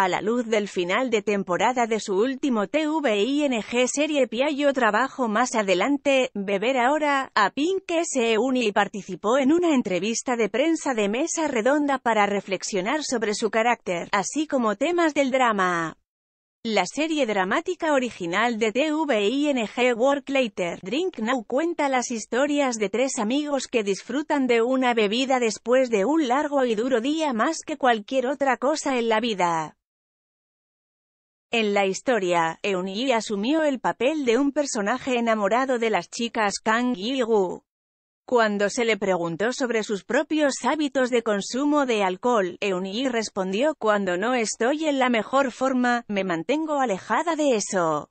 A la luz del final de temporada de su último TVING serie Piaggio trabajo más adelante, Beber ahora, a Pink se une y participó en una entrevista de prensa de mesa redonda para reflexionar sobre su carácter, así como temas del drama. La serie dramática original de TVING Work Later, Drink Now cuenta las historias de tres amigos que disfrutan de una bebida después de un largo y duro día más que cualquier otra cosa en la vida. En la historia, eun asumió el papel de un personaje enamorado de las chicas Kang yi Cuando se le preguntó sobre sus propios hábitos de consumo de alcohol, eun respondió, cuando no estoy en la mejor forma, me mantengo alejada de eso.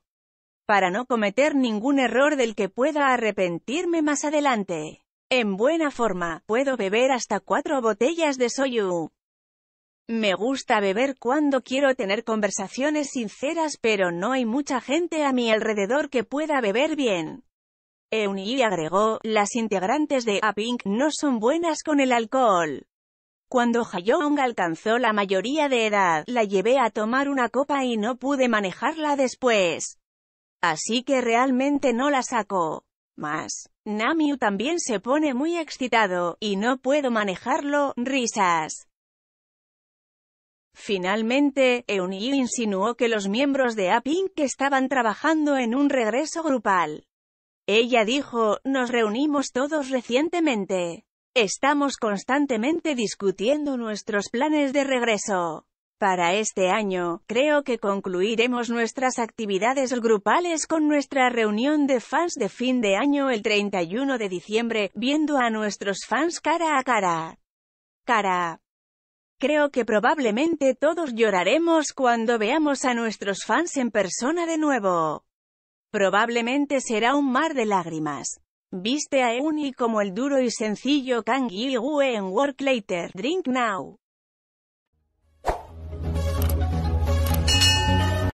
Para no cometer ningún error del que pueda arrepentirme más adelante. En buena forma, puedo beber hasta cuatro botellas de soyu. Me gusta beber cuando quiero tener conversaciones sinceras pero no hay mucha gente a mi alrededor que pueda beber bien. Euni agregó, las integrantes de A Pink no son buenas con el alcohol. Cuando Hayoung alcanzó la mayoría de edad, la llevé a tomar una copa y no pude manejarla después. Así que realmente no la saco. Más. Namiu también se pone muy excitado, y no puedo manejarlo, risas. Finalmente, Eunil insinuó que los miembros de A Pink estaban trabajando en un regreso grupal. Ella dijo, nos reunimos todos recientemente. Estamos constantemente discutiendo nuestros planes de regreso. Para este año, creo que concluiremos nuestras actividades grupales con nuestra reunión de fans de fin de año el 31 de diciembre, viendo a nuestros fans cara a cara. Cara. Creo que probablemente todos lloraremos cuando veamos a nuestros fans en persona de nuevo. Probablemente será un mar de lágrimas. Viste a Euni como el duro y sencillo Kang yi en Work Later, Drink Now.